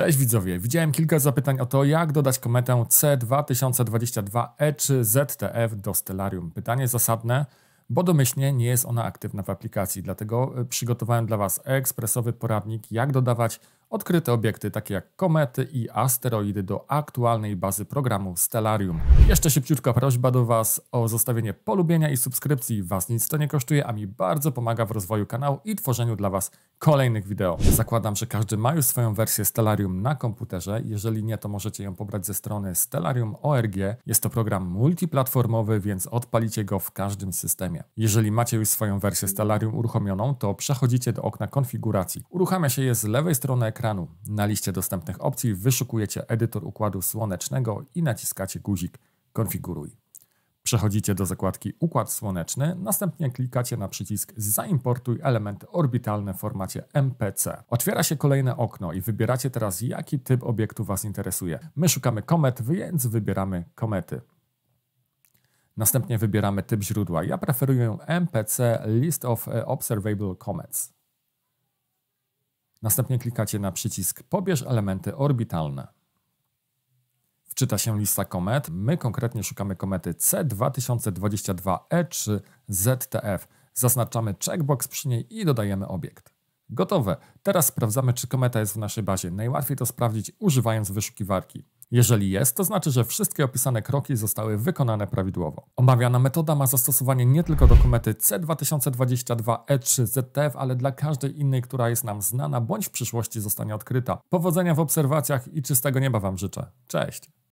Cześć widzowie, widziałem kilka zapytań o to, jak dodać kometę C2022E e czy ZTF do Stellarium. Pytanie zasadne, bo domyślnie nie jest ona aktywna w aplikacji, dlatego e, przygotowałem dla Was ekspresowy poradnik, jak dodawać odkryte obiekty takie jak komety i asteroidy do aktualnej bazy programu Stellarium. Jeszcze szybciutka prośba do Was o zostawienie polubienia i subskrypcji. Was nic to nie kosztuje, a mi bardzo pomaga w rozwoju kanału i tworzeniu dla Was kolejnych wideo. Zakładam, że każdy ma już swoją wersję Stellarium na komputerze. Jeżeli nie, to możecie ją pobrać ze strony stellarium.org. Jest to program multiplatformowy, więc odpalicie go w każdym systemie. Jeżeli macie już swoją wersję Stellarium uruchomioną, to przechodzicie do okna konfiguracji. Uruchamia się je z lewej strony ekranu. Na liście dostępnych opcji wyszukujecie edytor układu słonecznego i naciskacie guzik Konfiguruj. Przechodzicie do zakładki Układ Słoneczny, następnie klikacie na przycisk Zaimportuj elementy orbitalne w formacie MPC. Otwiera się kolejne okno i wybieracie teraz, jaki typ obiektu Was interesuje. My szukamy komet, więc wybieramy komety. Następnie wybieramy typ źródła. Ja preferuję MPC List of e, Observable Comets. Następnie klikacie na przycisk Pobierz elementy orbitalne. Wczyta się lista komet. My konkretnie szukamy komety C2022E 3 ZTF. Zaznaczamy checkbox przy niej i dodajemy obiekt. Gotowe. Teraz sprawdzamy, czy kometa jest w naszej bazie. Najłatwiej to sprawdzić używając wyszukiwarki. Jeżeli jest, to znaczy, że wszystkie opisane kroki zostały wykonane prawidłowo. Omawiana metoda ma zastosowanie nie tylko do komety C2022E3ZTF, e ale dla każdej innej, która jest nam znana bądź w przyszłości zostanie odkryta. Powodzenia w obserwacjach i czystego nieba Wam życzę. Cześć!